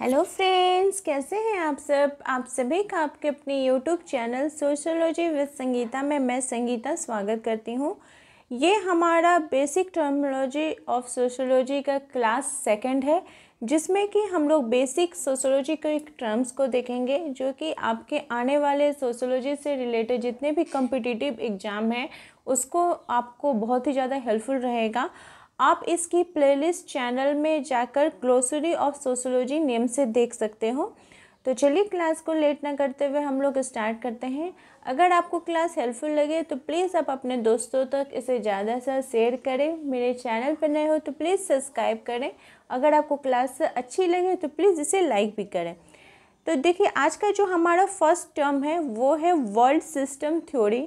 hello friends कैसे हैं आप सब आप सभी का आपके अपने YouTube channel sociology with Sangeeta में मैं संगीता स्वागत करती हूं ये हमारा बेसिक टर्मोलॉजी ऑफ सोशोलॉजी का क्लास सेकंड है जिसमें कि हम लोग बेसिक सोशोलॉजी के टर्म्स को देखेंगे जो कि आपके आने वाले सोशोलॉजी से रिलेटेड जितने भी कम्पिटिटिव एग्ज़ाम हैं उसको आपको बहुत ही ज़्यादा हेल्पफुल रहेगा आप इसकी प्लेलिस्ट चैनल में जाकर ग्लोसरी ऑफ सोशोलॉजी नेम से देख सकते हो तो चलिए क्लास को लेट ना करते हुए हम लोग स्टार्ट करते हैं अगर आपको क्लास हेल्पफुल लगे तो प्लीज़ आप अपने दोस्तों तक इसे ज़्यादा से शेयर करें मेरे चैनल पर नए हो तो प्लीज़ सब्सक्राइब करें अगर आपको क्लास अच्छी लगे तो प्लीज़ इसे लाइक भी करें तो देखिए आज का जो हमारा फर्स्ट टर्म है वो है वर्ल्ड सिस्टम थ्योरी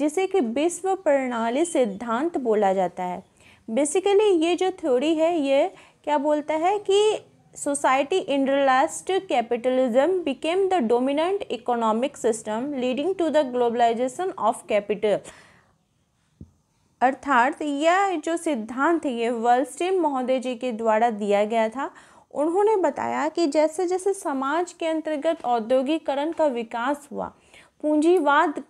जिसे कि विश्व प्रणाली सिद्धांत बोला जाता है बेसिकली ये जो थ्योरी है ये क्या बोलता है कि society in capitalism became the dominant economic system leading to the globalisation of capital अर्थात यह जो सिद्धांत है ये वर्ल्स्टीम महोदय जी के द्वारा दिया गया था उन्होंने बताया कि जैसे जैसे समाज के अंतर्गत औद्योगिकरण का विकास हुआ पूंजीवाद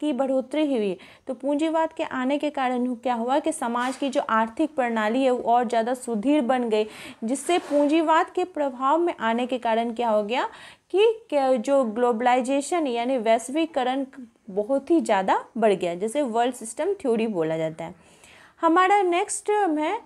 की बढ़ोतरी हुई तो पूंजीवाद के आने के कारण क्या हुआ कि समाज की जो आर्थिक प्रणाली है वो और ज़्यादा सुदृढ़ बन गई जिससे पूंजीवाद के प्रभाव में आने के कारण क्या हो गया कि जो ग्लोबलाइजेशन यानी वैश्वीकरण बहुत ही ज़्यादा बढ़ गया जैसे वर्ल्ड सिस्टम थ्योरी बोला जाता है हमारा नेक्स्ट है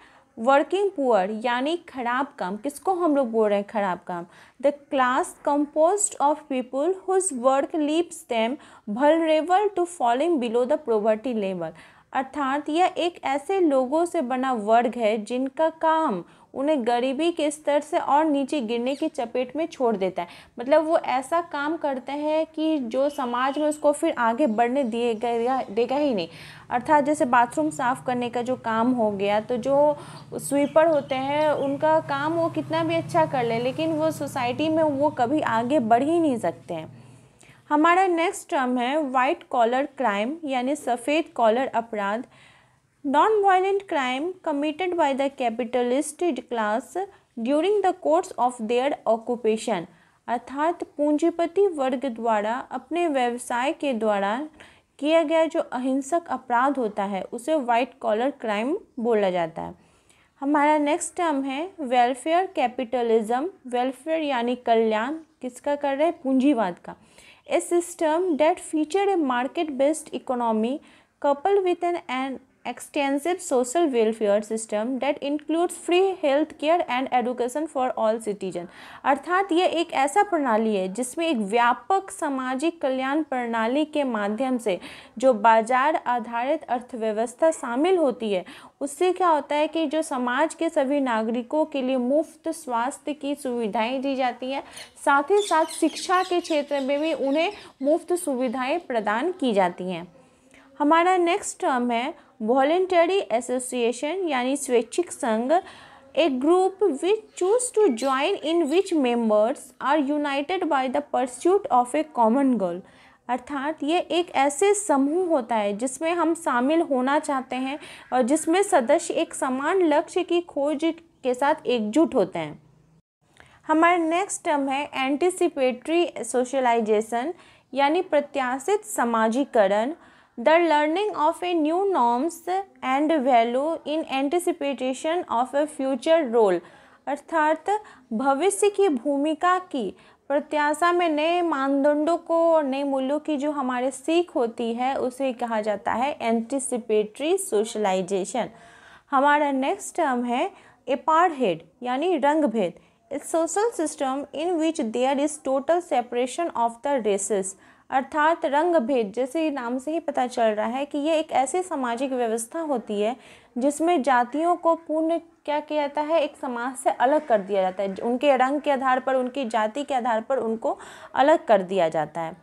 वर्किंग पुअर यानी खराब काम किसको हम लोग बोल रहे हैं खराब काम the class composed of people whose work leaves them vulnerable to falling below the poverty level अर्थात यह एक ऐसे लोगों से बना वर्ग है जिनका काम उन्हें गरीबी के स्तर से और नीचे गिरने की चपेट में छोड़ देता है मतलब वो ऐसा काम करते हैं कि जो समाज में उसको फिर आगे बढ़ने दिए गए देगा ही नहीं अर्थात जैसे बाथरूम साफ़ करने का जो काम हो गया तो जो स्वीपर होते हैं उनका काम वो कितना भी अच्छा कर ले, लेकिन वो सोसाइटी में वो कभी आगे बढ़ ही नहीं सकते हैं हमारा नेक्स्ट टर्म है वाइट कॉलर क्राइम यानी सफ़ेद कॉलर अपराध Non-violent crime committed by the capitalist class during the course of their occupation अर्थात पूंजीपति वर्ग द्वारा अपने व्यवसाय के द्वारा किया गया जो अहिंसक अपराध होता है उसे वाइट कॉलर क्राइम बोला जाता है हमारा नेक्स्ट टर्म है वेलफेयर कैपिटलिज्म वेलफेयर यानी कल्याण किसका कर रहे हैं पूंजीवाद का a system that feature a market based economy couple with an and extensive social welfare system that includes free health care and education for all citizen अर्थात ये एक ऐसा प्रणाली है जिसमें एक व्यापक सामाजिक कल्याण प्रणाली के माध्यम से जो बाजार आधारित अर्थव्यवस्था शामिल होती है उससे क्या होता है कि जो समाज के सभी नागरिकों के लिए मुफ्त स्वास्थ्य की सुविधाएं दी जाती हैं साथ ही साथ शिक्षा के क्षेत्र में भी उन्हें मुफ्त सुविधाएं प्रदान की जाती हैं हमारा नेक्स्ट टर्म है वॉलेंटरी एसोसिएशन यानी स्वैच्छिक संघ a group which choose to join in which members are united by the pursuit of a common goal अर्थात ये एक ऐसे समूह होता है जिसमें हम शामिल होना चाहते हैं और जिसमें सदस्य एक समान लक्ष्य की खोज के साथ एकजुट होते हैं हमारा नेक्स्ट टर्म है एंटिसिपेटरी सोशलाइजेशन यानी प्रत्याशित समाजीकरण the learning of a new norms and value in anticipation of a future role अर्थात भविष्य की भूमिका की प्रत्याशा में नए मानदंडों को और नए मूल्यों की जो हमारे सीख होती है उसे कहा जाता है एंटिसिपेटरी सोशलाइजेशन हमारा नेक्स्ट टर्म है एपार हेड यानी रंगभेद a social system in which there is total separation of the races अर्थात रंग भेद जैसे नाम से ही पता चल रहा है कि ये एक ऐसी सामाजिक व्यवस्था होती है जिसमें जातियों को पूर्ण क्या किया जाता है एक समाज से अलग कर दिया जाता है उनके रंग के आधार पर उनकी जाति के आधार पर उनको अलग कर दिया जाता है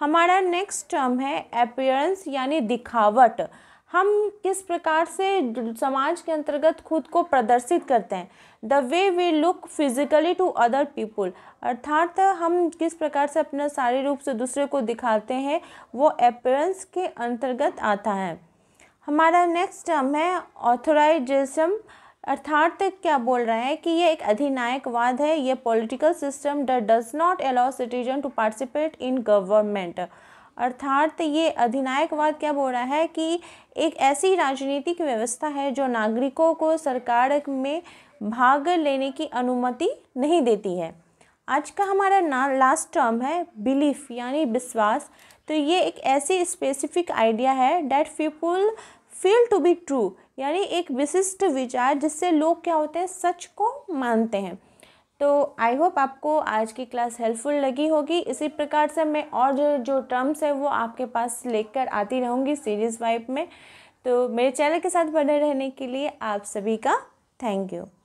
हमारा नेक्स्ट टर्म है अपियरेंस यानी दिखावट हम किस प्रकार से समाज के अंतर्गत खुद को प्रदर्शित करते हैं the way we look physically to other people अर्थात हम किस प्रकार से अपना सारे रूप से दूसरे को दिखाते हैं वो अपेयरेंस के अंतर्गत आता है हमारा नेक्स्ट टर्म है ऑथोराइजेशन अर्थात क्या बोल रहे हैं कि ये एक अधिनायकवाद है ये political system does not allow citizen to participate in government अर्थात ये अधिनायकवाद क्या बोल रहा है कि एक ऐसी राजनीतिक व्यवस्था है जो नागरिकों को सरकार में भाग लेने की अनुमति नहीं देती है आज का हमारा ना लास्ट टर्म है बिलीफ यानी विश्वास तो ये एक ऐसी स्पेसिफिक आइडिया है that people feel to be true यानी एक विशिष्ट विचार जिससे लोग क्या होते हैं सच को मानते हैं तो आई होप आपको आज की क्लास हेल्पफुल लगी होगी इसी प्रकार से मैं और जो जो टर्म्स है वो आपके पास लेकर आती रहूँगी सीरीज़ वाइप में तो मेरे चैनल के साथ बने रहने के लिए आप सभी का थैंक यू